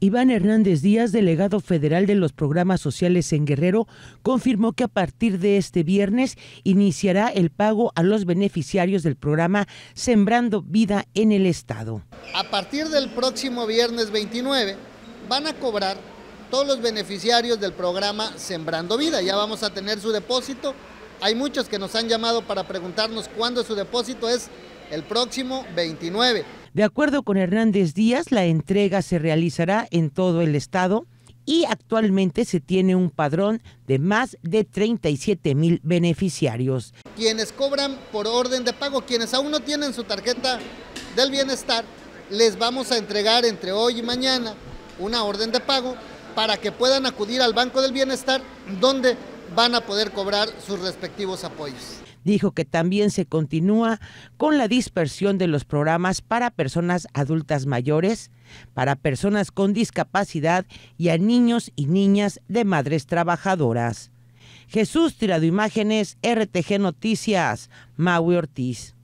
Iván Hernández Díaz, delegado federal de los programas sociales en Guerrero, confirmó que a partir de este viernes iniciará el pago a los beneficiarios del programa Sembrando Vida en el Estado. A partir del próximo viernes 29 van a cobrar todos los beneficiarios del programa Sembrando Vida. Ya vamos a tener su depósito. Hay muchos que nos han llamado para preguntarnos cuándo su depósito. Es el próximo 29. De acuerdo con Hernández Díaz, la entrega se realizará en todo el estado y actualmente se tiene un padrón de más de 37 mil beneficiarios. Quienes cobran por orden de pago, quienes aún no tienen su tarjeta del bienestar, les vamos a entregar entre hoy y mañana una orden de pago para que puedan acudir al Banco del Bienestar donde van a poder cobrar sus respectivos apoyos dijo que también se continúa con la dispersión de los programas para personas adultas mayores, para personas con discapacidad y a niños y niñas de madres trabajadoras. Jesús Tirado Imágenes, RTG Noticias, Maui Ortiz.